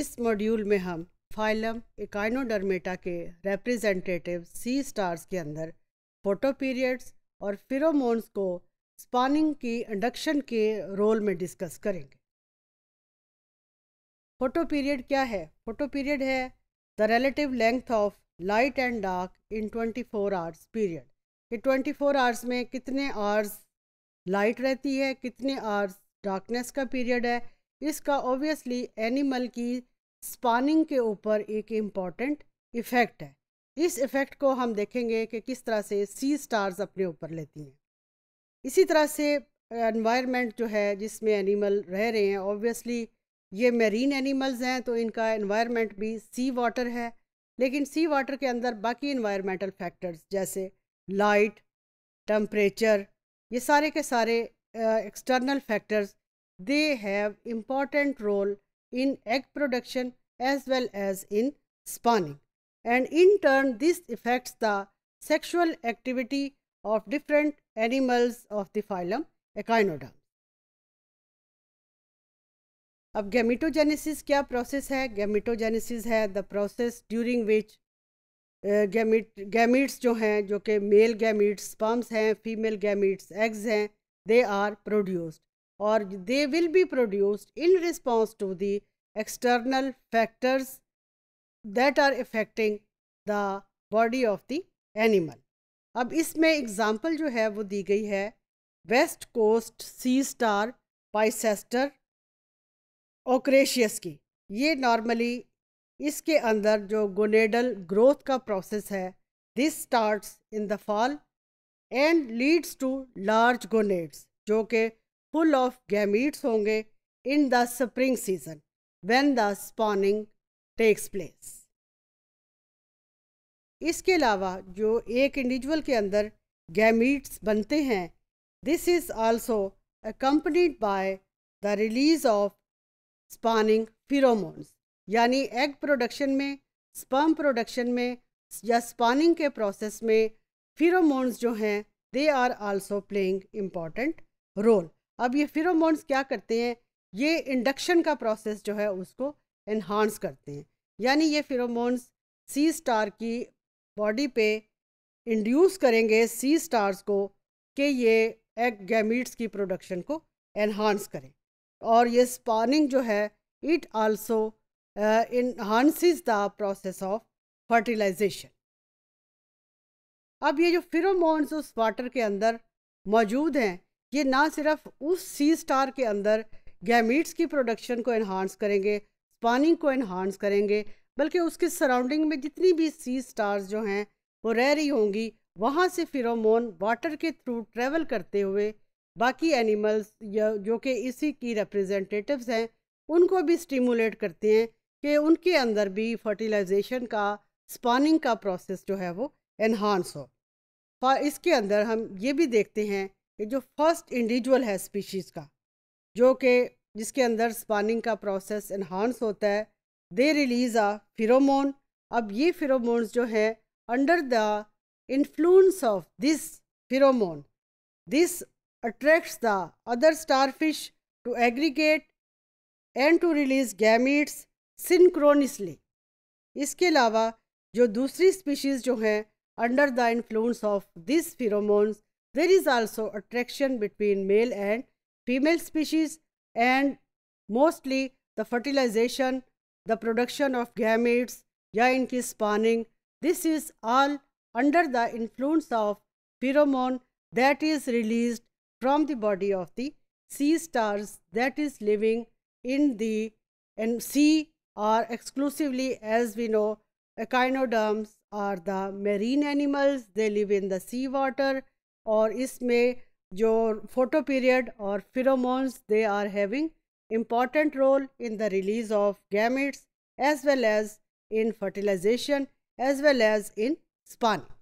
इस मॉड्यूल में हम फाइलम इकाइनोडर्मेटा के रिप्रेजेंटेटिव सी स्टार्स के अंदर फोटो पीरियड्स और फिरोमोन्स को स्पानिंग की इंडक्शन के रोल में डिस्कस करेंगे फोटो पीरियड क्या है फोटो पीरियड है the relative length of light and dark in 24 hours period कि 24 आवर्स में कितने आवर्स लाइट रहती है कितने आवर्स डार्कनेस का पीरियड है इसका ऑब्वियसली एनिमल की स्पानिंग के ऊपर एक इम्पॉर्टेंट इफ़ेक्ट है इस इफ़ेक्ट को हम देखेंगे कि किस तरह से सी स्टार्स अपने ऊपर लेती हैं इसी तरह से एनवायरनमेंट जो है जिसमें एनिमल रह रहे हैं ऑब्वियसली ये मेरीन एनिमल्स हैं तो इनका एनवायरनमेंट भी सी वाटर है लेकिन सी वाटर के अंदर बाकी इन्वायरमेंटल फैक्टर्स जैसे लाइट टम्परेचर ये सारे के सारे external factors They have important role in egg production as well as in spawning. And in turn, this affects the sexual activity of different animals of the phylum Echinoderm. अब gametogenesis क्या process है gametogenesis है the process during which gamete gametes जो हैं जो कि male gametes sperms हैं female gametes eggs हैं दे आर प्रोड्यूस्ड और they will be produced in response to the external factors that are affecting the body of the animal अब इसमें example जो है वो दी गई है west coast sea star Pisaster ochraceus की ये नॉर्मली इसके अंदर जो गोनेडल ग्रोथ का प्रोसेस है this starts in the fall and leads to large gonads जो कि फुल ऑफ गैमीट्स होंगे in the spring season when the spawning takes place इसके अलावा जो एक इंडिविजुअल के अंदर गैमीट्स बनते हैं this is also accompanied by the release of spawning pheromones यानी एग प्रोडक्शन में स्पर्म प्रोडक्शन में या स्पॉनिंग के प्रोसेस में फिरोमोन्स जो हैं they are also playing important role अब ये फिरोमोन्स क्या करते हैं ये इंडक्शन का प्रोसेस जो है उसको इन्हांस करते हैं यानी ये फिरोमोन्स सी स्टार की बॉडी पे इंड्यूस करेंगे सी स्टार्स को कि ये एग गैमीट्स की प्रोडक्शन को एनहांस करें और ये स्पानिंग जो है it also enhances the process of fertilization अब ये जो फिरोमोन्स उस वाटर के अंदर मौजूद हैं ये ना सिर्फ उस सी स्टार के अंदर गैमीट्स की प्रोडक्शन को इन्हांस करेंगे स्पानिंग को इन्हांस करेंगे बल्कि उसके सराउंडिंग में जितनी भी सी स्टार्स जो हैं वो रह रही होंगी वहाँ से फिरोमोन वाटर के थ्रू ट्रेवल करते हुए बाकी एनिमल्स या जो कि इसी की रिप्रेजेंटेटिव्स हैं उनको भी स्टिमुलेट करते हैं कि उनके अंदर भी फर्टिलाइजेशन का स्पानिंग का प्रोसेस जो है वो इन्हांस हो और इसके अंदर हम ये भी देखते हैं ये जो फर्स्ट इंडिविजुअल है स्पीशीज़ का जो कि जिसके अंदर स्पानिंग का प्रोसेस इन्हांस होता है दे रिलीज़ आ फिरोमोन अब ये फिरोमोन्स जो हैं under the influence of this pheromone this attracts the other starfish to aggregate and to release gametes synchronously इसके अलावा जो दूसरी स्पीशीज़ जो हैं under the influence of this pheromones There is also attraction between male and female species and mostly the fertilization, the production of gametes, या spawning. This is all under the influence of pheromone that is released from the body of the sea stars that is living in the and sea are exclusively as we know echinoderms are the marine animals they live in the sea water और इसमें जो photoperiod और pheromones they are having important role in the release of gametes as well as in fertilization as well as in स्पानी